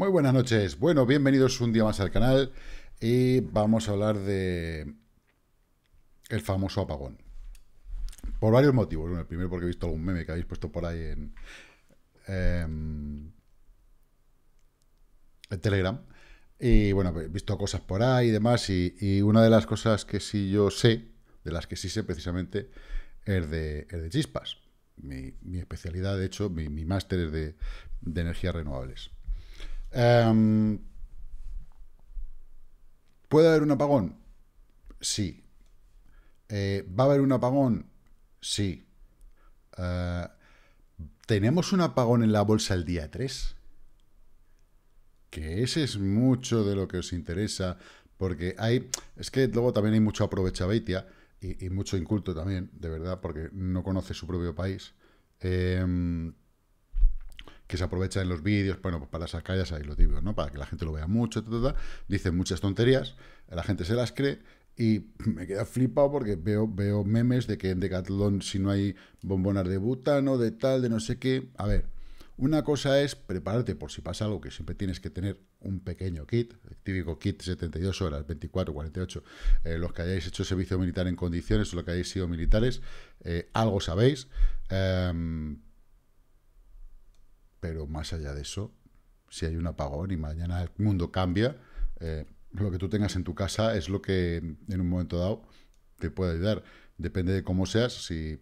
Muy buenas noches. Bueno, bienvenidos un día más al canal y vamos a hablar de el famoso apagón. Por varios motivos. Bueno, el primero porque he visto algún meme que habéis puesto por ahí en, em, Telegram. Y bueno, he visto cosas por ahí y demás. Y, una de las cosas que sí yo sé, de las que sí sé precisamente, es de, chispas. Mi, especialidad, de hecho, mi, máster es de energías renovables. Em, ¿Puede haber un apagón? Sí. Eh, ¿Va a haber un apagón? Sí. Eh, Tenemos un apagón en la bolsa el día 3. Que ese es mucho de lo que os interesa. Porque hay. Es que luego también hay mucho aprovechabaitia y, y mucho inculto también, de verdad, porque no conoce su propio país. Eh, que se aprovecha en los vídeos, bueno, pues para las calles ahí lo digo, ¿no? Para que la gente lo vea mucho, dicen muchas tonterías, la gente se las cree, y me queda flipado porque veo, veo memes de que en Decathlon si no hay bombonas de butano, de tal, de no sé qué. A ver, una cosa es prepararte por si pasa algo, que siempre tienes que tener un pequeño kit, el típico kit 72 horas, 24, 48, eh, los que hayáis hecho servicio militar en condiciones o los que hayáis sido militares, eh, algo sabéis. Em, pero más allá de eso, si hay un apagón y mañana el mundo cambia, eh, lo que tú tengas en tu casa es lo que en un momento dado te puede ayudar. Depende de cómo seas, si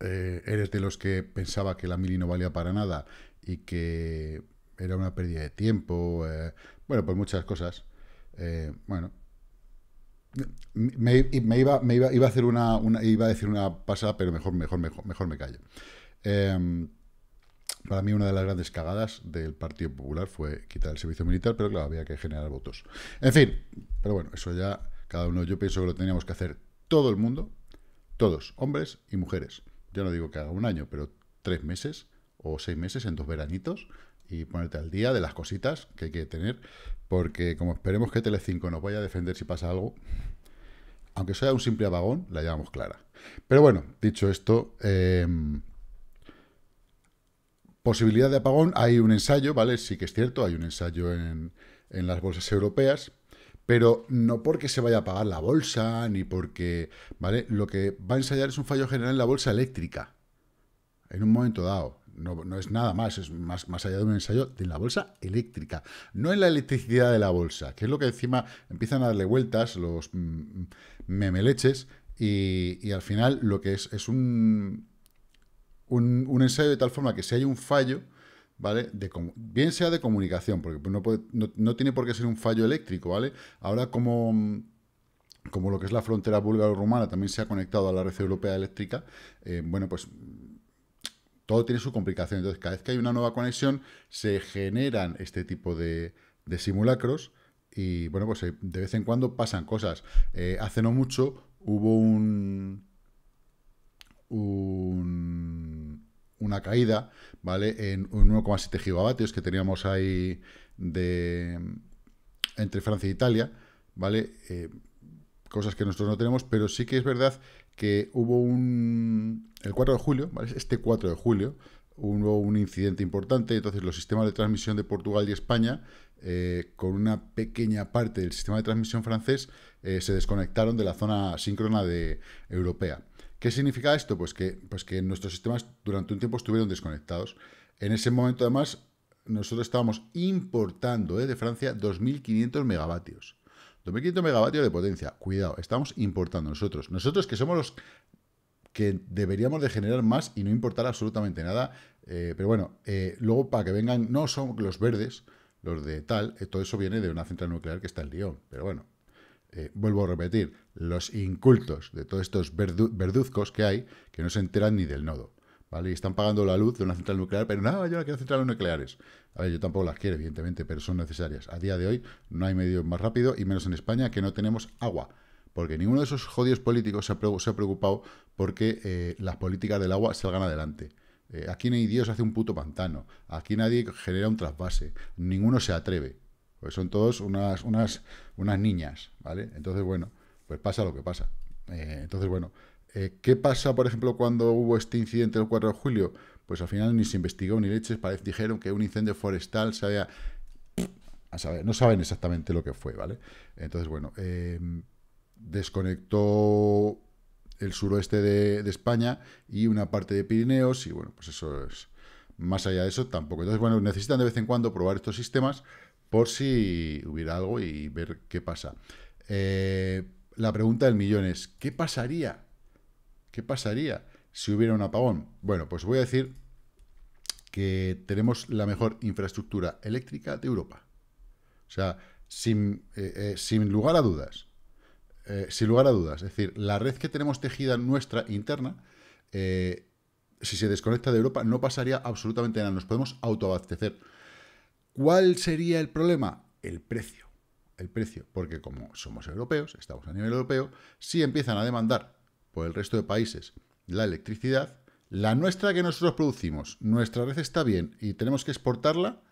eh, eres de los que pensaba que la mili no valía para nada y que era una pérdida de tiempo, eh, bueno, pues muchas cosas. bueno, me, iba, me iba, a hacer una, una, iba a decir una pasada, pero mejor, mejor, mejor, mejor me callo. Em, para mí una de las grandes cagadas del Partido Popular fue quitar el servicio militar, pero claro, había que generar votos. En fin, pero bueno, eso ya cada uno, yo pienso que lo teníamos que hacer todo el mundo, todos, hombres y mujeres. Yo no digo que haga un año, pero tres meses o seis meses en dos veranitos y ponerte al día de las cositas que hay que tener, porque como esperemos que Telecinco nos vaya a defender si pasa algo, aunque sea un simple apagón, la llevamos clara. Pero bueno, dicho esto, eh, Posibilidad de apagón, hay un ensayo, ¿vale? Sí que es cierto, hay un ensayo en, las bolsas europeas, pero no porque se vaya a apagar la bolsa, ni porque, ¿vale? Lo que va a ensayar es un fallo general en la bolsa eléctrica, en un momento dado. No, es nada más, es más, más allá de un ensayo de la bolsa eléctrica, no en la electricidad de la bolsa, que es lo que encima empiezan a darle vueltas los mm, mm, memeleches y, y al final lo que es es un un, ensayo de tal forma que si hay un fallo, ¿vale? bien sea de comunicación, porque no, tiene por qué ser un fallo eléctrico, ¿vale? Ahora como, como lo que es la frontera búlgaro-rumana también se ha conectado a la red europea eléctrica, eh, bueno, pues todo tiene su complicación. Entonces, cada vez que hay una nueva conexión, se generan este tipo de, simulacros y, bueno, pues eh, de vez en cuando pasan cosas. Eh, hace no mucho hubo un una caída, ¿vale? En un 1,7 gigavatios que teníamos ahí de entre Francia e Italia, ¿vale? Eh, cosas que nosotros no tenemos, pero sí que es verdad que hubo un... el 4 de julio, ¿vale? Este 4 de julio, hubo un incidente importante, entonces los sistemas de transmisión de Portugal y España, eh, con una pequeña parte del sistema de transmisión francés, eh, se desconectaron de la zona síncrona de europea. ¿Qué significa esto? Pues que, pues que nuestros sistemas durante un tiempo estuvieron desconectados. En ese momento, además, nosotros estábamos importando desde ¿eh? de Francia 2.500 megavatios. 2.500 megavatios de potencia. Cuidado, estamos importando nosotros. Nosotros que somos los que deberíamos de generar más y no importar absolutamente nada. Eh, pero bueno, eh, luego para que vengan, no son los verdes, los de tal, todo eso viene de una central nuclear que está en Lyon. Pero bueno, eh, vuelvo a repetir, los incultos de todos estos verduzcos que hay, que no se enteran ni del nodo. ¿Vale? Y están pagando la luz de una central nuclear, pero no, yo no quiero centrales nucleares. A ver, yo tampoco las quiero, evidentemente, pero son necesarias. A día de hoy no hay medio más rápido, y menos en España, que no tenemos agua. Porque ninguno de esos jodidos políticos se ha preocupado porque eh, las políticas del agua salgan adelante. Eh, aquí ni Dios hace un puto pantano. Aquí nadie genera un trasvase. Ninguno se atreve. Pues son todos unas, unas, unas niñas, ¿vale? Entonces, bueno, pues pasa lo que pasa. Eh, entonces, bueno, eh, ¿qué pasa, por ejemplo, cuando hubo este incidente el 4 de julio? Pues al final ni se investigó ni leches, parece, dijeron que un incendio forestal se había... A saber, no saben exactamente lo que fue, ¿vale? Entonces, bueno, em, desconectó el suroeste de, de, España y una parte de Pirineos y bueno, pues eso es más allá de eso tampoco. Entonces, bueno, necesitan de vez en cuando probar estos sistemas por si hubiera algo y ver qué pasa. Eh, la pregunta del millón es, ¿qué pasaría? ¿Qué pasaría si hubiera un apagón? Bueno, pues voy a decir que tenemos la mejor infraestructura eléctrica de Europa. O sea, sin, eh, eh, sin lugar a dudas. sin lugar a dudas. Es decir, la red que tenemos tejida nuestra interna si se desconecta de Europa, no pasaría absolutamente nada. Nos podemos autoabastecer. ¿Cuál sería el problema? El precio. El precio, porque como somos europeos, estamos a nivel europeo, si empiezan a demandar por el resto de países la electricidad, la nuestra que nosotros producimos, nuestra red está bien y tenemos que exportarla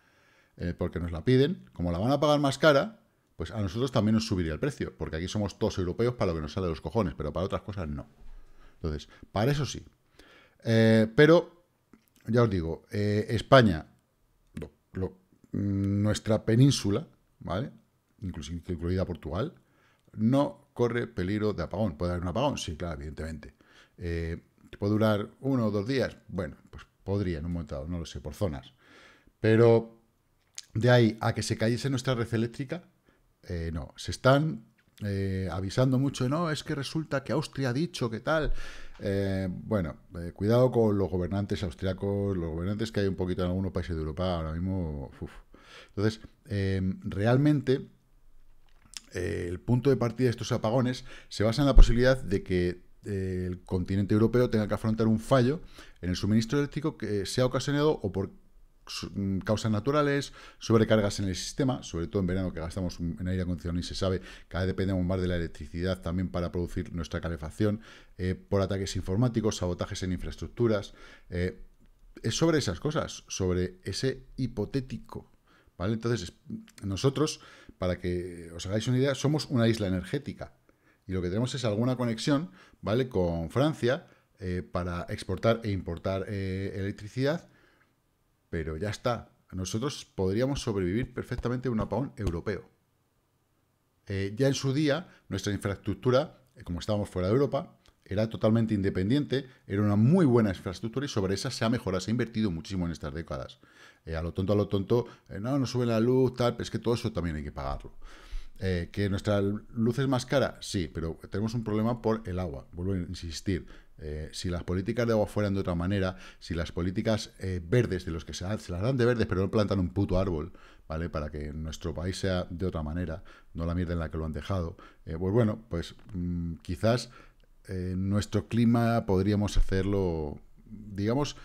eh, porque nos la piden, como la van a pagar más cara, pues a nosotros también nos subiría el precio, porque aquí somos todos europeos para lo que nos sale de los cojones, pero para otras cosas no. Entonces, para eso sí. Eh, pero, ya os digo, eh, España, lo, nuestra península, ¿vale? Inclusive incluida Portugal, no corre peligro de apagón. ¿Puede haber un apagón? Sí, claro, evidentemente. Eh, ¿Puede durar uno o dos días? Bueno, pues podría en un momento no lo sé, por zonas. Pero de ahí a que se cayese nuestra red eléctrica, eh, no. Se están eh, avisando mucho, no, es que resulta que Austria ha dicho que tal, eh, bueno, eh, cuidado con los gobernantes austriacos, los gobernantes que hay un poquito en algunos países de Europa ahora mismo. Entonces, em, realmente eh, el punto de partida de estos apagones se basa en la posibilidad de que el continente europeo tenga que afrontar un fallo en el suministro eléctrico que sea ocasionado o por mm, causas naturales, sobrecargas en el sistema, sobre todo en verano que gastamos en aire acondicionado y se sabe, cada vez dependemos más de la electricidad también para producir nuestra calefacción, eh, por ataques informáticos, sabotajes en infraestructuras. Eh, es sobre esas cosas, sobre ese hipotético. ¿vale? Entonces, nosotros, para que os hagáis una idea, somos una isla energética. Y lo que tenemos es alguna conexión ¿vale? con Francia eh, para exportar e importar electricidad, pero ya está. Nosotros podríamos sobrevivir perfectamente a un apagón europeo. ya en su día, nuestra infraestructura, como estábamos fuera de Europa, era totalmente independiente, era una muy buena infraestructura y sobre esa se ha mejorado, se ha invertido muchísimo en estas décadas. Eh, a lo tonto, a lo tonto, eh, no, no sube la luz, tal, pero es que todo eso también hay que pagarlo. Eh, ¿Que nuestra luz es más cara? Sí, pero tenemos un problema por el agua. Vuelvo a insistir. si las políticas de agua fueran de otra manera, si las políticas verdes, de los que se, las dan de verdes, pero no plantan un puto árbol, ¿vale? Para que nuestro país sea de otra manera, no la mierda en la que lo han dejado. pues bueno, pues mm, quizás en eh, nuestro clima podríamos hacerlo, digamos,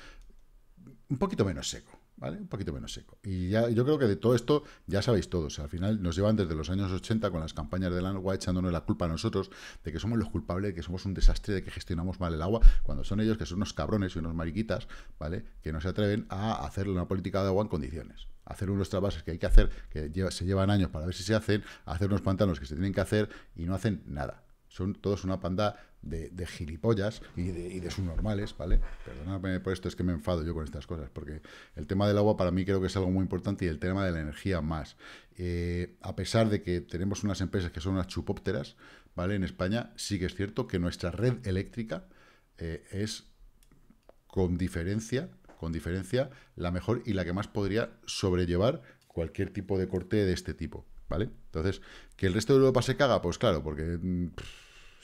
un poquito menos seco. ¿Vale? Un poquito menos seco. Y ya, yo creo que de todo esto ya sabéis todos. Al final nos llevan desde los años 80 con las campañas del agua echándonos la culpa a nosotros de que somos los culpables, de que somos un desastre, de que gestionamos mal el agua, cuando son ellos que son unos cabrones y unos mariquitas, ¿vale? Que no se atreven a hacer una política de agua en condiciones. hacer unos trabajos que hay que hacer, que se llevan años para ver si se hacen, hacer unos pantanos que se tienen que hacer y no hacen nada son todos una panda de, gilipollas y de, subnormales, ¿vale? Perdóname por esto, es que me enfado yo con estas cosas, porque el tema del agua para mí creo que es algo muy importante y el tema de la energía más. Eh, a pesar de que tenemos unas empresas que son unas chupópteras, ¿vale? En España sí que es cierto que nuestra red eléctrica eh, es con diferencia, con diferencia, la mejor y la que más podría sobrellevar cualquier tipo de corte de este tipo, ¿vale? Entonces, ¿que el resto de Europa se caga? Pues claro, porque... Mm,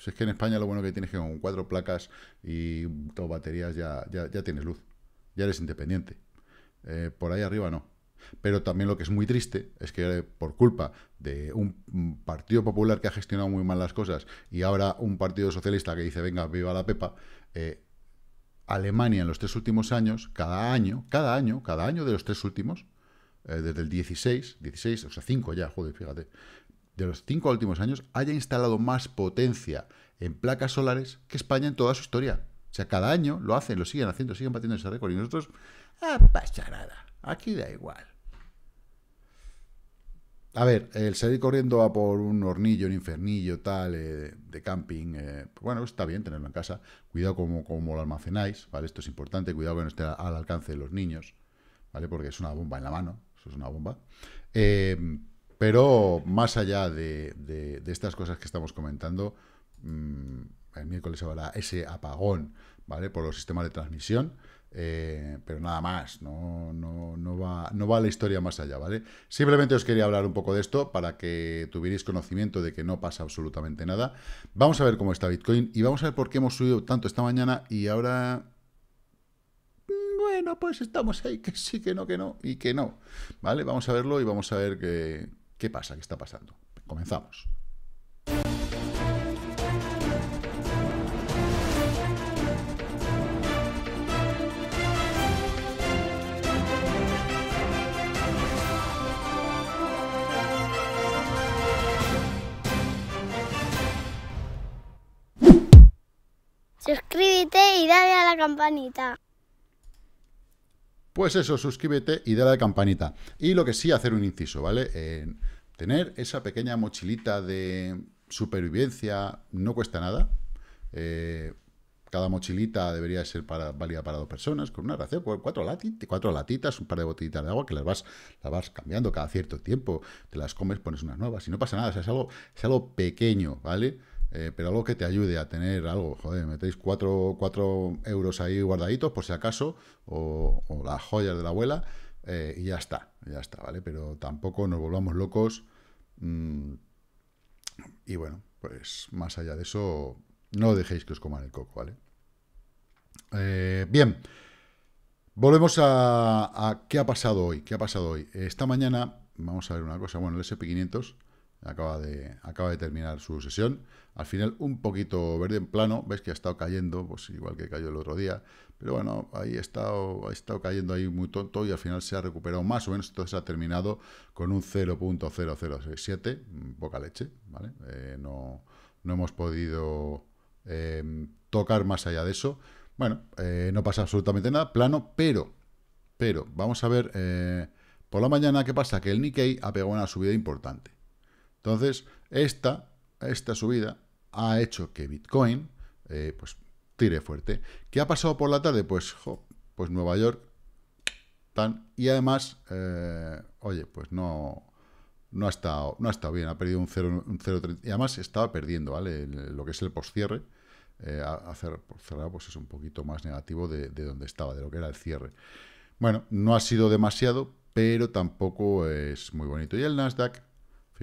es que en España lo bueno que tienes es que con cuatro placas y dos baterías ya, ya, tienes luz. Ya eres independiente. Eh, por ahí arriba no. Pero también lo que es muy triste es que por culpa de un Partido Popular que ha gestionado muy mal las cosas y ahora un Partido Socialista que dice, venga, viva la Pepa, eh, Alemania en los tres últimos años, cada año, cada año, cada año de los tres últimos, eh, desde el 16, 16, o sea, 5 ya, joder, fíjate, de los cinco últimos años haya instalado más potencia en placas solares que España en toda su historia. O sea, cada año lo hacen, lo siguen haciendo, siguen batiendo ese récord. Y nosotros, ah, pasa nada. Aquí da igual. A ver, el salir corriendo a por un hornillo, un infernillo, tal, eh, de camping, eh, pues bueno, está bien tenerlo en casa. Cuidado como, como lo almacenáis, ¿vale? Esto es importante, cuidado que no esté al alcance de los niños, ¿vale? Porque es una bomba en la mano, eso es una bomba. Eh, pero más allá de, estas cosas que estamos comentando, mm, el miércoles habrá ese apagón, ¿vale? Por los sistemas de transmisión. Eh, pero nada más, no, no, va, no va la historia más allá, ¿vale? Simplemente os quería hablar un poco de esto para que tuvierais conocimiento de que no pasa absolutamente nada. Vamos a ver cómo está Bitcoin y vamos a ver por qué hemos subido tanto esta mañana y ahora... Mm, bueno, pues estamos ahí, que sí, que no, que no y que no, ¿vale? Vamos a verlo y vamos a ver que, ¿Qué pasa? ¿Qué está pasando? Comenzamos. Suscríbete y dale a la campanita. Pues eso, suscríbete y dale a la campanita. Y lo que sí, hacer un inciso, ¿vale? tener esa pequeña mochilita de supervivencia no cuesta nada. Eh, cada mochilita debería ser para, válida para dos personas, con una ración, cuatro, latitas, cuatro latitas, un par de botellitas de agua que las vas, vas cambiando cada cierto tiempo, te las comes, pones unas nuevas y no pasa nada, o sea, es algo, es algo pequeño, ¿vale? Eh, pero algo que te ayude a tener algo, joder, metéis 4 euros ahí guardaditos por si acaso, o, las joyas de la abuela, eh, y ya está, ya está, ¿vale? Pero tampoco nos volvamos locos. Mm, y bueno, pues más allá de eso, no dejéis que os coman el coco, ¿vale? Eh, bien, volvemos a, a, qué ha pasado hoy, qué ha pasado hoy. Esta mañana, vamos a ver una cosa, bueno, el SP500... Acaba de, terminar su sesión. Al final un poquito verde en plano. Ves que ha estado cayendo, pues igual que cayó el otro día. Pero bueno, ahí ha estado, cayendo ahí muy tonto y al final se ha recuperado más o menos. Entonces ha terminado con un 0.0067. Mm, poca leche, ¿vale? Eh, no, hemos podido em, tocar más allá de eso. Bueno, eh, no pasa absolutamente nada, plano, pero, pero, vamos a ver, eh, por la mañana, ¿qué pasa? Que el Nikkei ha pegado una subida importante. Entonces, esta, esta subida ha hecho que Bitcoin eh, pues, tire fuerte. ¿Qué ha pasado por la tarde? Pues, pues Nueva York. y además, eh, oye, pues no, no ha, estado, no bien. Ha perdido un 0,30. y además estaba perdiendo, ¿vale? lo que es el postcierre. cierre eh, hacer cerrar pues es un poquito más negativo de, donde estaba, de lo que era el cierre. Bueno, no ha sido demasiado, pero tampoco es muy bonito. Y el Nasdaq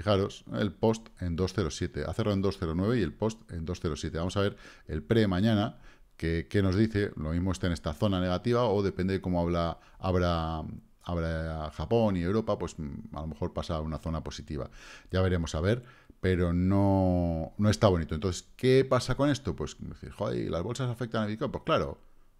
Fijaros, el post en 207. Ha cerrado en 209 y el post en 207. Vamos a ver el pre mañana, que, nos dice, lo mismo está en esta zona negativa o depende de cómo habla, habrá habrá Japón y Europa, pues mm, a lo mejor pasa a una zona positiva. Ya veremos a ver, pero no, está bonito. Entonces, ¿qué pasa con esto? Pues, joder, ¿las bolsas afectan a Bitcoin? Pues claro,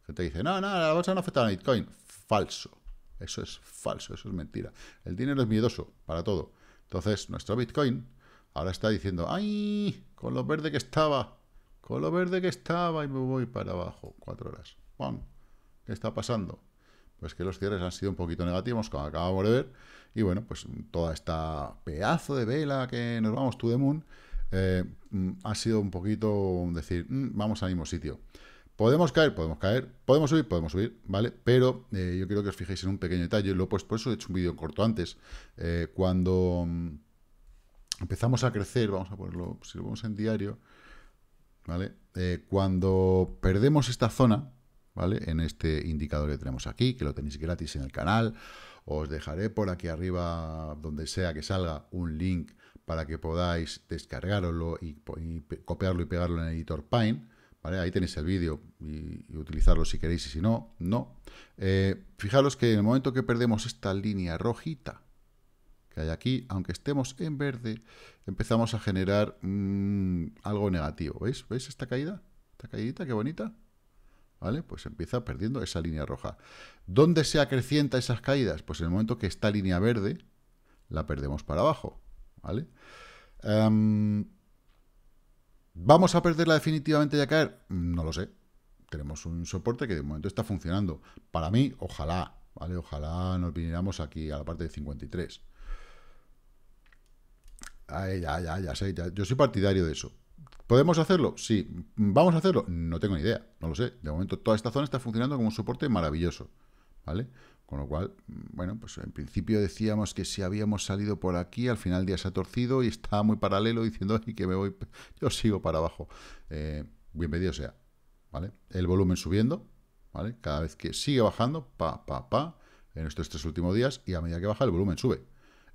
gente dice, no, no, las bolsas no afectan a Bitcoin. Falso. Eso es falso, eso es mentira. El dinero es miedoso para todo. Entonces, nuestro Bitcoin ahora está diciendo, ¡ay! Con lo verde que estaba, con lo verde que estaba y me voy para abajo. Cuatro horas. bueno ¿Qué está pasando? Pues que los cierres han sido un poquito negativos, como acabamos de ver. Y bueno, pues toda esta pedazo de vela que nos vamos to the moon eh, mm, ha sido un poquito decir, mm, vamos al mismo sitio. ¿Podemos caer? Podemos caer. ¿Podemos subir? Podemos subir, ¿vale? Pero eh, yo quiero que os fijéis en un pequeño detalle. Lo he puesto, por eso he hecho un vídeo corto antes. Eh, cuando mm, empezamos a crecer, vamos a ponerlo, si lo vemos en diario, ¿vale? Eh, cuando perdemos esta zona, ¿vale? En este indicador que tenemos aquí, que lo tenéis gratis en el canal, os dejaré por aquí arriba, donde sea que salga, un link para que podáis descargarlo y, y copiarlo y pegarlo en el editor Pine, Ahí tenéis el vídeo y, utilizarlo si queréis y si no, no. Eh, fijaros que en el momento que perdemos esta línea rojita que hay aquí, aunque estemos en verde, empezamos a generar mm, algo negativo. ¿Veis? ¿Veis esta caída? Esta caídita, qué bonita. ¿Vale? Pues empieza perdiendo esa línea roja. ¿Dónde se acrecientan esas caídas? Pues en el momento que esta línea verde la perdemos para abajo. ¿Vale? Em, ¿Vamos a perderla definitivamente y a caer? No lo sé. Tenemos un soporte que de momento está funcionando. Para mí, ojalá, ¿vale? Ojalá nos viniéramos aquí a la parte de 53. Ay, ya, ya, ya sé, yo soy partidario de eso. ¿Podemos hacerlo? Sí. ¿Vamos a hacerlo? No tengo ni idea, no lo sé. De momento toda esta zona está funcionando como un soporte maravilloso. ¿vale? Con lo cual, mm, bueno, pues en principio decíamos que si habíamos salido por aquí, al final el día se ha torcido y está muy paralelo diciendo que me voy, yo sigo para abajo. Eh, bienvenido sea, ¿vale? El volumen subiendo, ¿vale? Cada vez que sigue bajando, pa, pa, pa, en estos tres últimos días y a medida que baja el volumen sube.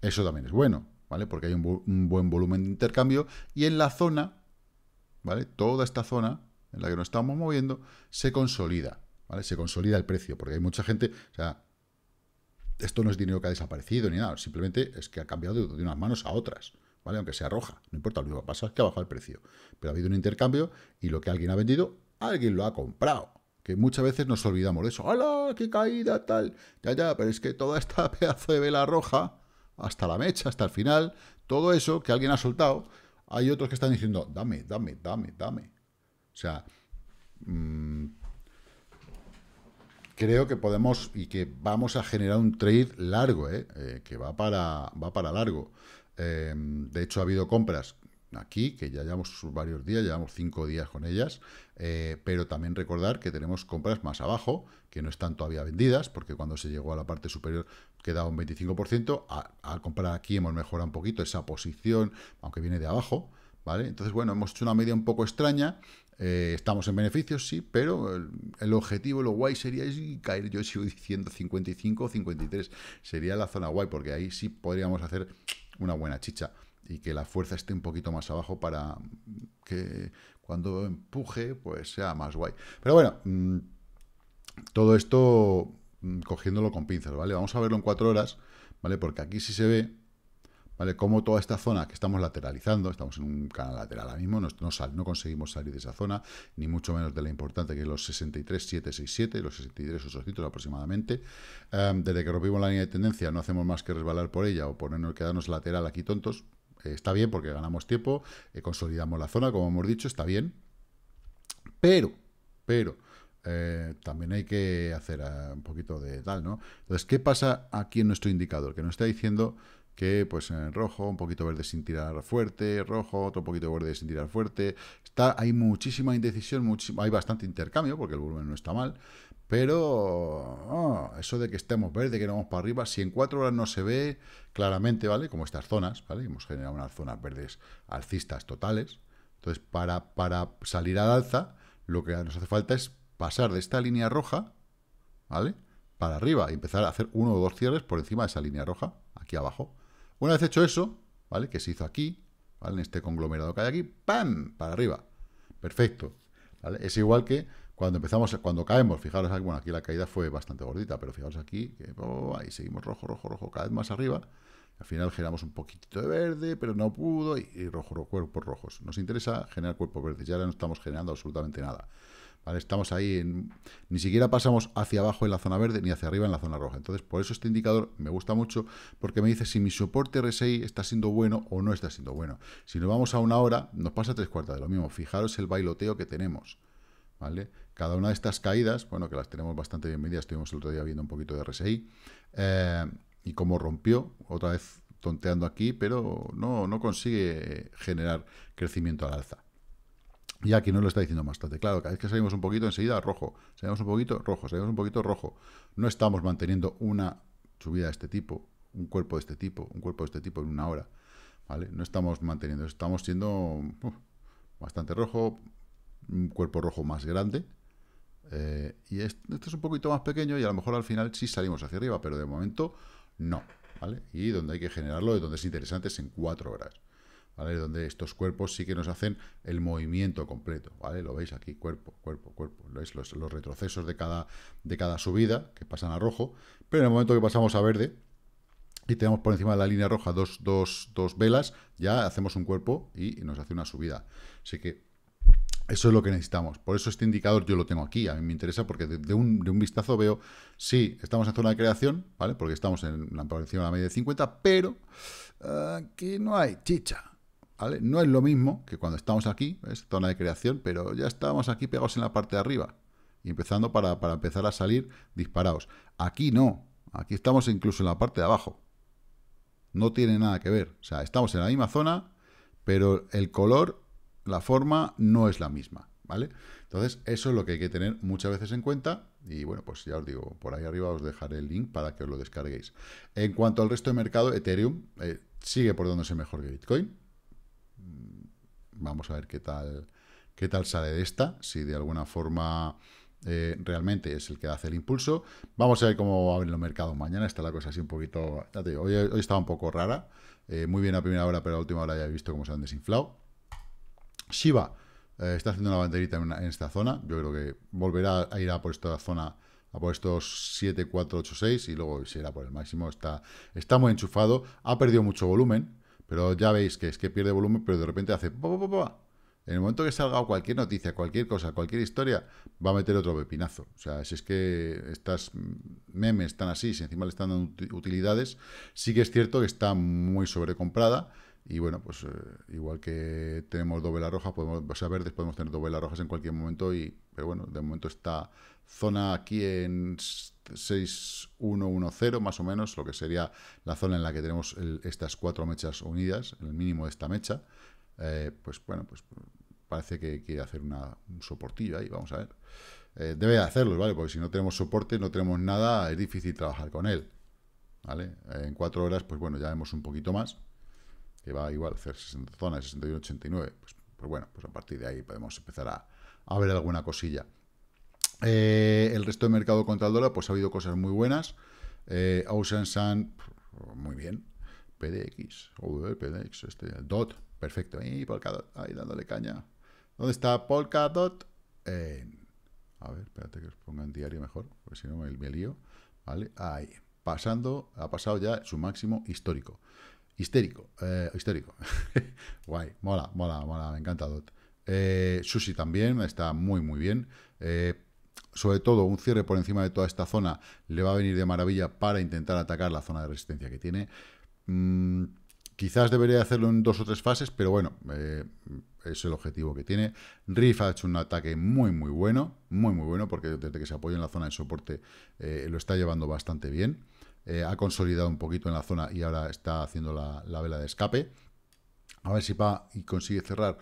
Eso también es bueno, ¿vale? Porque hay un, un buen volumen de intercambio y en la zona, ¿vale? Toda esta zona en la que nos estamos moviendo se consolida. Se consolida el precio, porque hay mucha gente, o sea, esto no es dinero que ha desaparecido ni nada, simplemente es que ha cambiado de, unas manos a otras, ¿vale? Aunque sea roja, no importa, lo que pasa es que ha bajado el precio, pero ha habido un intercambio y lo que alguien ha vendido, alguien lo ha comprado. Que muchas veces nos olvidamos de eso. ¡Hala! ¡Qué caída! Tal. Ya, ya, pero es que toda esta pedazo de vela roja, hasta la mecha, hasta el final, todo eso que alguien ha soltado, hay otros que están diciendo, dame, dame, dame, dame. O sea, mm, creo que podemos y que vamos a generar un trade largo, ¿eh? eh que va para, va para largo. Em, de hecho, ha habido compras aquí, que ya llevamos varios días, llevamos cinco días con ellas, eh, pero también recordar que tenemos compras más abajo, que no están todavía vendidas, porque cuando se llegó a la parte superior quedaba un 25%, al comprar aquí hemos mejorado un poquito esa posición, aunque viene de abajo, ¿vale? Entonces, bueno, hemos hecho una media un poco extraña, eh, estamos en beneficios, sí, pero el, objetivo, lo guay sería caer, yo sigo diciendo 55 o 53, sería la zona guay, porque ahí sí podríamos hacer una buena chicha y que la fuerza esté un poquito más abajo para que cuando empuje, pues sea más guay. Pero bueno, mm, todo esto mm, cogiéndolo con pinzas, ¿vale? Vamos a verlo en cuatro horas, ¿vale? Porque aquí sí se ve ¿vale? Como toda esta zona que estamos lateralizando, estamos en un canal lateral ahora mismo, no, conseguimos salir de esa zona, ni mucho menos de la importante que es los 63,767, los 63, 63,800 aproximadamente. Em, desde que rompimos la línea de tendencia no hacemos más que resbalar por ella o ponernos, quedarnos lateral aquí tontos. Eh, está bien porque ganamos tiempo, eh, consolidamos la zona, como hemos dicho, está bien. Pero, pero, eh, también hay que hacer un poquito de tal, ¿no? Entonces, ¿qué pasa aquí en nuestro indicador? Que nos está diciendo que pues en rojo, un poquito verde sin tirar fuerte, rojo, otro poquito verde sin tirar fuerte. Está, hay muchísima indecisión, hay bastante intercambio porque el volumen no está mal, pero ah, eso de que estemos verde, que no vamos para arriba, si en cuatro horas no se ve claramente, ¿vale? Como estas zonas, ¿vale? Hemos generado unas zonas verdes alcistas totales. Entonces, para, para salir al alza, lo que nos hace falta es pasar de esta línea roja, ¿vale? Para arriba y empezar a hacer uno o dos cierres por encima de esa línea roja, aquí abajo una vez hecho eso, ¿vale? Que se hizo aquí, ¿vale? En este conglomerado que hay aquí, ¡pam! Para arriba. Perfecto. ¿vale? Es igual que cuando empezamos, cuando caemos, fijaros aquí, bueno, aquí la caída fue bastante gordita, pero fijaros aquí, que, oh, ahí seguimos rojo, rojo, rojo, cada vez más arriba. Al final generamos un poquitito de verde, pero no pudo, y, rojo, rojo, cuerpos rojos. Nos interesa generar cuerpos verdes, ya no estamos generando absolutamente nada. Estamos ahí, ni siquiera pasamos hacia abajo en la zona verde ni hacia arriba en la zona roja. Entonces, por eso este indicador me gusta mucho porque me dice si mi soporte RSI está siendo bueno o no está siendo bueno. Si nos vamos a una hora, nos pasa tres cuartas de lo mismo. Fijaros el bailoteo que tenemos. ¿vale? Cada una de estas caídas, bueno, que las tenemos bastante bien medidas, estuvimos el otro día viendo un poquito de RSI, eh, y cómo rompió, otra vez tonteando aquí, pero no, no consigue generar crecimiento al alza ya aquí no lo está diciendo bastante Claro, cada vez que salimos un poquito, enseguida rojo. Salimos un poquito, rojo. Salimos un poquito, rojo. No estamos manteniendo una subida de este tipo, un cuerpo de este tipo, un cuerpo de este tipo en una hora. ¿Vale? No estamos manteniendo. Estamos siendo bastante rojo, un cuerpo rojo más grande. Eh, y este, es un poquito más pequeño y a lo mejor al final sí salimos hacia arriba, pero de momento no. ¿Vale? Y donde hay que generarlo, donde es interesante, es en cuatro horas. Donde estos cuerpos sí que nos hacen el movimiento completo, ¿vale? Lo veis aquí, cuerpo, cuerpo, cuerpo. ¿Veis? Los, los retrocesos de cada, de cada subida que pasan a rojo, pero en el momento que pasamos a verde y tenemos por encima de la línea roja dos, velas, ya hacemos un cuerpo y nos hace una subida. Así que eso es lo que necesitamos. Por eso este indicador yo lo tengo aquí. A mí me interesa porque de, un, vistazo veo si sí, estamos en zona de creación, ¿vale? Porque estamos en la encima de la media de 50, pero aquí no hay chicha, no es lo mismo que cuando estamos aquí, es zona de creación, pero ya estábamos aquí pegados en la parte de arriba y empezando para, empezar a salir disparados. Aquí no, aquí estamos incluso en la parte de abajo. No tiene nada que ver. O sea, estamos en la misma zona, pero el color, la forma no es la misma, ¿vale? Entonces, eso es lo que hay que tener muchas veces en cuenta. Y bueno, pues ya os digo, por ahí arriba os dejaré el link para que os lo descarguéis. En cuanto al resto de mercado, Ethereum eh, sigue por donde se mejor que Bitcoin. Mm, vamos a ver qué tal, qué tal sale de esta, si de alguna forma eh, realmente es el que hace el impulso. Vamos a ver cómo va los mercados mañana. Está la cosa así un poquito... hoy, estaba un poco rara. Eh, muy bien a primera hora, pero a última hora ya he visto cómo se han desinflado. Shiba eh, está haciendo una banderita en, esta zona. Yo creo que volverá a ir a por esta zona, a por estos 7, 4, 8, 6 y luego se irá por el máximo. Está, está muy enchufado. Ha perdido mucho volumen. Pero ya veis que es que pierde volumen, pero de repente hace... en el momento que salga cualquier noticia, cualquier cosa, cualquier historia, va a meter otro pepinazo. O sea, si es que estas memes están así, si encima le están dando utilidades, sí que es cierto que está muy sobrecomprada y bueno, pues eh, igual que tenemos doble roja, podemos, o sea, podemos tener doble rojas en cualquier momento, y, pero bueno, de momento esta zona aquí en 6110, más o menos, lo que sería la zona en la que tenemos estas cuatro mechas unidas, el mínimo de esta mecha, eh, pues bueno, pues parece que quiere hacer una, un soportillo ahí, vamos a ver. Eh, debe hacerlo, ¿vale? Porque si no tenemos soporte, no tenemos nada, es difícil trabajar con él, ¿vale? En cuatro horas, pues bueno, ya vemos un poquito más que va igual a hacer 60, zonas, 61, 89, pues, pues bueno, pues a partir de ahí podemos empezar a, ver alguna cosilla. Eh, el resto del mercado contra el dólar, pues ha habido cosas muy buenas. Eh, Ocean Sun, muy bien. PDX, PDX, este, DOT, perfecto. Y Polkadot, ahí dándole caña. ¿Dónde está Polkadot? a ver, espérate que os ponga en diario mejor, porque si no me, me lío. Vale, ahí. Pasando, ha pasado ya su máximo histórico. Histérico, eh, histérico. Guay, mola, mola, mola, me encanta Dot. Eh, sushi también está muy, muy bien. Eh, sobre todo, un cierre por encima de toda esta zona le va a venir de maravilla para intentar atacar la zona de resistencia que tiene. Mm, quizás debería hacerlo en dos o tres fases, pero bueno, es el objetivo que tiene. Riff ha hecho un ataque muy, muy bueno, muy, muy bueno, porque desde que se apoya en la zona de soporte lo está llevando bastante bien. Eh, ha consolidado un poquito en la zona y ahora está haciendo la, vela de escape. A ver si va y consigue cerrar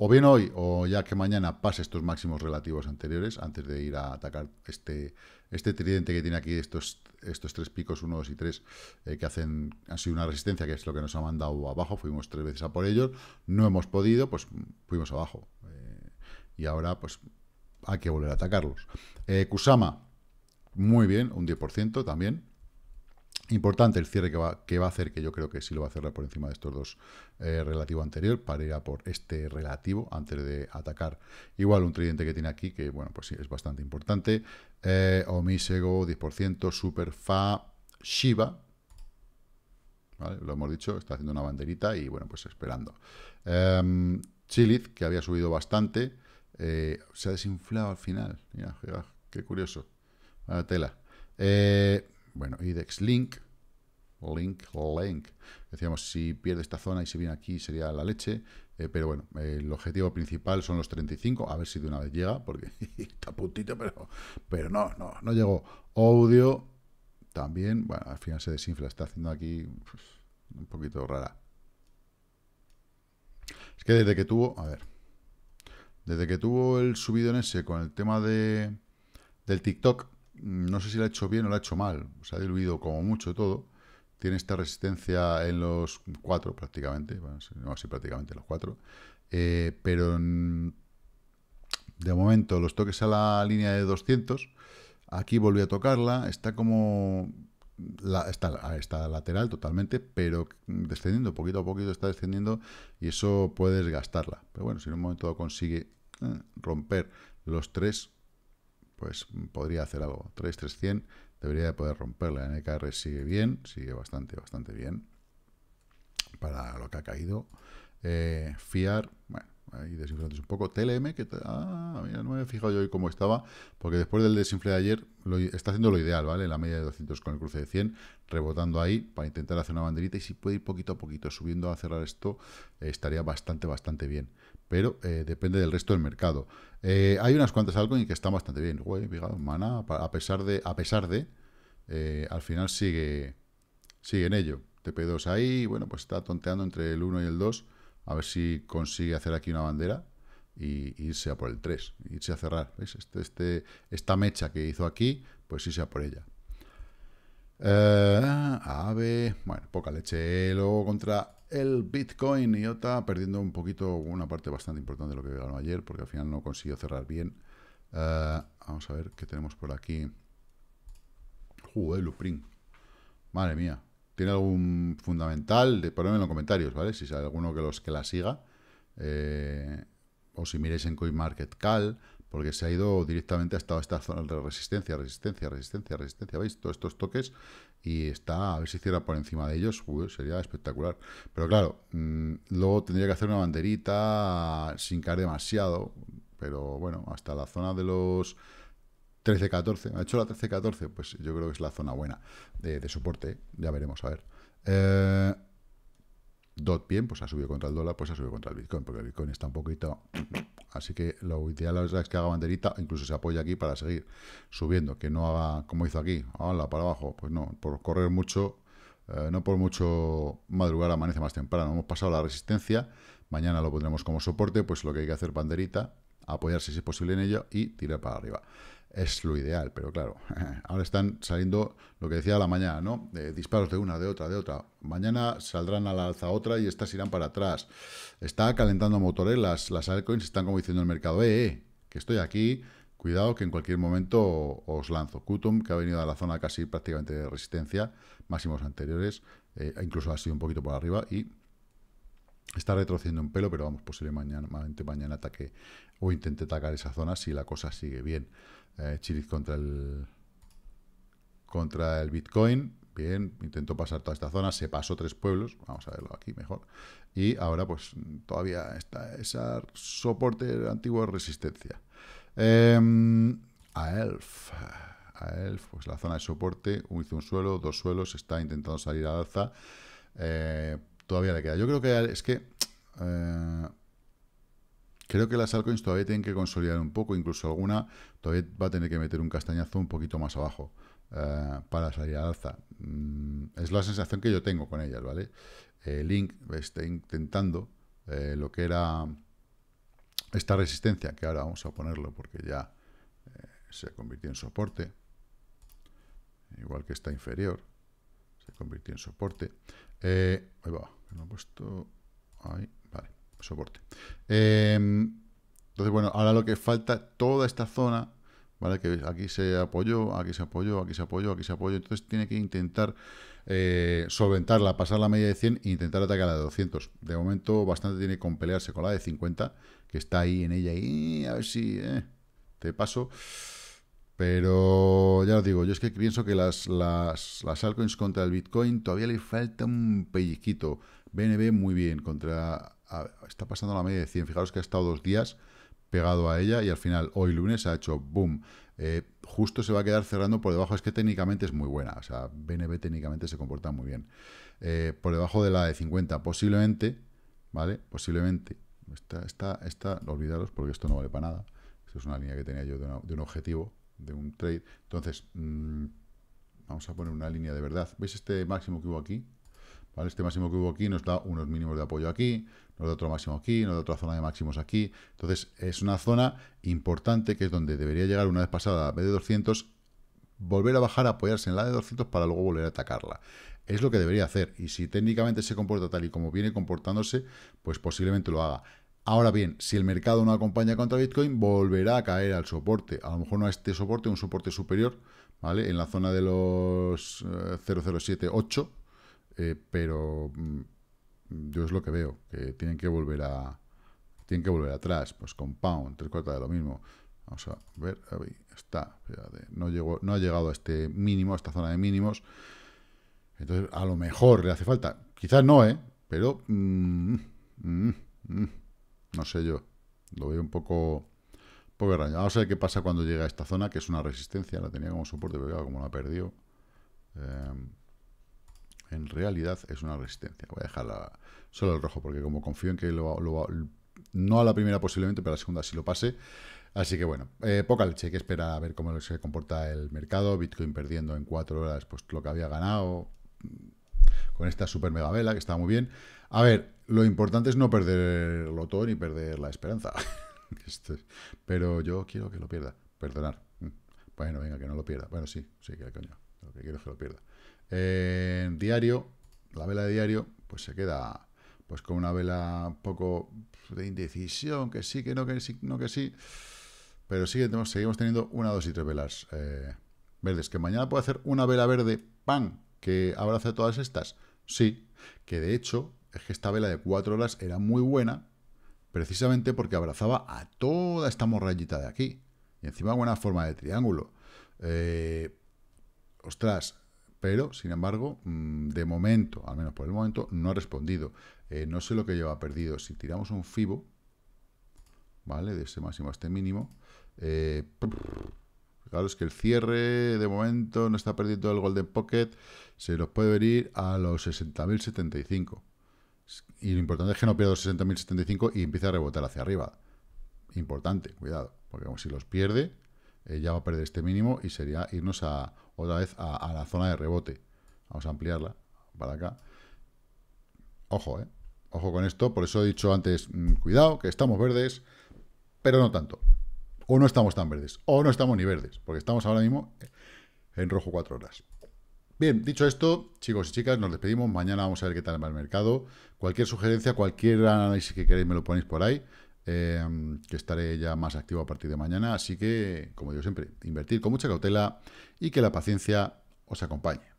o bien hoy o ya que mañana pase estos máximos relativos anteriores antes de ir a atacar este, este tridente que tiene aquí, estos, tres picos, uno, 2 y tres eh, que hacen, han sido una resistencia, que es lo que nos ha mandado abajo, fuimos tres veces a por ellos, no hemos podido, pues fuimos abajo. Eh, y ahora pues hay que volver a atacarlos. Kusama, muy bien, un 10% también. Importante el cierre que va, que va, a hacer, que yo creo que sí lo va a cerrar por encima de estos dos eh, relativo anterior, para ir a por este relativo antes de atacar. Igual un tridente que tiene aquí, que bueno, pues sí, es bastante importante. Eh, Omisego, 10%, Superfa, Shiva, Lo hemos dicho, está haciendo una banderita y bueno, pues esperando. Eh, que había subido bastante, eh, se ha desinflado al final. Ah, qué curioso. Ah, tela. Bueno, IDEX Link, Link, Link. Decíamos, si pierde esta zona y se viene aquí sería la leche, eh, pero bueno, el objetivo principal son los 35, a ver si de una vez llega, porque está puntito, pero, pero no, no, no llegó. Audio también, bueno, al final se desinfla, está haciendo aquí pues, un poquito rara. Es que desde que tuvo, a ver, desde que tuvo el subido en ese con el tema de del TikTok, no sé si la ha hecho bien o la ha hecho mal, se ha diluido como mucho todo, tiene esta resistencia en los cuatro prácticamente, bueno, no, prácticamente los cuatro, eh, pero de momento los toques a la línea de 200, aquí volví a tocarla, está como... está, lateral totalmente, pero descendiendo poquito a poquito, está descendiendo y eso puede desgastarla. Pero bueno, si en un momento consigue eh, romper los tres pues mm, podría hacer algo. 3300 debería de poder romperla. NKR e sigue bien, sigue bastante, bastante bien para lo que ha caído. Eh, FIAR, bueno, ahí desinflantes un poco. TLM, que ah, no me he fijado yo hoy cómo estaba, porque después del desinfle de ayer está haciendo lo ideal, ¿vale? La media de 200 con el cruce de 100, rebotando ahí para intentar hacer una banderita y si puede ir poquito a poquito subiendo a cerrar esto, eh, estaría bastante, bastante bien pero eh, depende del resto del mercado. Eh, hay unas cuantas algo y que están bastante bien. Güey, a pesar de, a pesar de, eh, al final sigue, sigue en ello. TP2 ahí, bueno, pues está tonteando entre el 1 y el 2, a ver si consigue hacer aquí una bandera y irse a por el 3, irse a cerrar. ¿Veis? Este, este, esta mecha que hizo aquí, pues irse a por ella. Eh, ave, bueno, poca leche. Luego contra el Bitcoin y perdiendo un poquito una parte bastante importante de lo que ganó ayer, porque al final no consiguió cerrar bien. Eh, vamos a ver qué tenemos por aquí. de Luprin. Madre mía. ¿Tiene algún fundamental? ponedme en los comentarios, ¿vale? Si hay alguno que los que la siga. Eh, o si miréis en CoinMarketCal porque se ha ido directamente hasta esta zona de resistencia, resistencia, resistencia, resistencia, ¿veis? Todos estos toques y está, a ver si cierra por encima de ellos, sería espectacular. Pero claro, mm, luego tendría que hacer una banderita sin caer demasiado, pero bueno, hasta la zona de los 13-14, ha hecho la 13-14, pues yo creo que es la zona buena de, soporte, ya veremos, a ver. Eh, Dot bien, pues ha subido contra el dólar, pues ha subido contra el Bitcoin, porque el Bitcoin está un poquito Así que lo ideal es que haga banderita, incluso se apoya aquí para seguir subiendo, que no haga como hizo aquí, ¡hala! para abajo. Pues no, por correr mucho, eh, no por mucho madrugar amanece más temprano. Hemos pasado la resistencia, mañana lo pondremos como soporte, pues lo que hay que hacer banderita apoyarse si es posible en ello y tirar para arriba. Es lo ideal, pero claro, ahora están saliendo lo que decía la mañana, ¿no? disparos de una, de otra, de otra. Mañana saldrán a la alza otra y estas irán para atrás. Está calentando motores, las, las altcoins están como diciendo el mercado, eh, eh, que estoy aquí, cuidado que en cualquier momento os lanzo. Kutum, que ha venido a la zona casi prácticamente de resistencia, máximos anteriores, eh, incluso ha sido un poquito por arriba y está retrociendo un pelo, pero vamos, posible mañana, mañana ataque o intente atacar esa zona si la cosa sigue bien. Eh, Chiriz contra el, contra el Bitcoin. Bien, intentó pasar toda esta zona, se pasó tres pueblos, vamos a verlo aquí mejor. Y ahora pues todavía está ese soporte antiguo de resistencia. Em, a ELF, a ELF, pues la zona de soporte, hizo un suelo, dos suelos, está intentando salir al alza. Eh, todavía le queda. Yo creo que es que... Eh, Creo que las altcoins todavía tienen que consolidar un poco, incluso alguna todavía va a tener que meter un castañazo un poquito más abajo eh, para salir al alza. Mm, es la sensación que yo tengo con ellas, ¿vale? Eh, Link está intentando eh, lo que era esta resistencia, que ahora vamos a ponerlo porque ya se convirtió en soporte, igual que esta inferior, se convirtió en soporte. ahí va, lo he puesto ahí, vale soporte. Em, entonces, bueno, ahora lo que falta, toda esta zona, ¿vale? Que aquí se apoyó, aquí se apoyó, aquí se apoyó, aquí se apoyó. Entonces tiene que intentar eh, solventarla, pasar la media de 100 e intentar atacar la de 200. De momento bastante tiene con pelearse con la de 50, que está ahí en ella y a ver si eh, te paso. Pero ya os digo, yo es que pienso que las, las, las altcoins contra el Bitcoin todavía le falta un pellizquito. BNB muy bien contra está pasando la media de 100. Fijaros que ha estado dos días pegado a ella y al final hoy lunes ha hecho boom. Eh, justo se va a quedar cerrando por debajo. Es que técnicamente es muy buena. O sea, BNB técnicamente se comporta muy bien. Eh, por debajo de la de 50, posiblemente, ¿vale? Posiblemente. Esta, esta, esta, olvidaros porque esto no vale para nada. es una línea que tenía yo de, un objetivo, de un trade. Entonces, mm, vamos a poner una línea de verdad. ¿Veis este máximo que hubo aquí? Este máximo que hubo aquí nos da unos mínimos de apoyo aquí, nos da otro máximo aquí, nos da otra zona de máximos aquí. Entonces, es una zona importante que es donde debería llegar una vez pasada la B de 200, volver a bajar, apoyarse en la de 200 para luego volver a atacarla. Es lo que debería hacer. Y si técnicamente se comporta tal y como viene comportándose, pues posiblemente lo haga. Ahora bien, si el mercado no acompaña contra Bitcoin, volverá a caer al soporte. A lo mejor no a este soporte, un soporte superior, ¿vale? En la zona de los 0078, eh, eh, pero mm, yo es lo que veo, que tienen que volver a tienen que volver atrás, pues compound, tres cuartas de lo mismo. Vamos a ver, ahí está, no, llegó, no ha llegado a este mínimo, a esta zona de mínimos. Entonces, a lo mejor le hace falta. Quizás no, ¿eh? Pero, mm, mm, no sé yo, lo veo un poco, un poco Vamos a ver qué pasa cuando llega a esta zona, que es una resistencia, la tenía como soporte, pero como la perdió. Eh, en realidad es una resistencia. Voy a dejarla solo el rojo, porque como confío en que lo, lo, no a la primera posiblemente, pero a la segunda sí lo pase. Así que bueno, eh, poca leche, que esperar a ver cómo se comporta el mercado. Bitcoin perdiendo en cuatro horas pues lo que había ganado mm, con esta super mega vela, que está muy bien. A ver, lo importante es no perderlo todo ni perder la esperanza. pero yo quiero que lo pierda, perdonar. Mm. Bueno, venga, que no lo pierda. Bueno, sí, sí, que coño. Lo que quiero es que lo pierda. En diario, la vela de diario, pues se queda pues con una vela un poco de indecisión, que sí, que no, que sí, no, que sí. Pero sí, seguimos teniendo una, dos y tres velas eh, verdes. ¿Que mañana puede hacer una vela verde, pan, que abrace todas estas? Sí, que de hecho es que esta vela de cuatro horas era muy buena precisamente porque abrazaba a toda esta morrayita de aquí. Y encima buena forma de triángulo. Eh, ostras, pero sin embargo, mm, de momento, al menos por el momento, no ha respondido. Eh, no sé lo que lleva perdido. Si tiramos un FIBO, ¿vale? De ese máximo a este mínimo, eh, claro, es que el cierre de momento no está perdiendo el Golden Pocket, se los puede venir a los 60.075. Y lo importante es que no pierda los 60.075 y empiece a rebotar hacia arriba. Importante, cuidado, porque si los pierde, eh, ya va a perder este mínimo y sería irnos a, otra vez a, la zona de rebote. Vamos a ampliarla para acá. Ojo, ¿eh? Ojo con esto, por eso he dicho antes, mm, cuidado, que estamos verdes, pero no tanto. O no estamos tan verdes, o no estamos ni verdes, porque estamos ahora mismo en rojo cuatro horas. Bien, dicho esto, chicos y chicas, nos despedimos. Mañana vamos a ver qué tal va el mercado. Cualquier sugerencia, cualquier análisis que queréis me lo ponéis por ahí. Em, que estaré ya más activo a partir de mañana. Así que, como digo siempre, invertir con mucha cautela y que la paciencia os acompañe.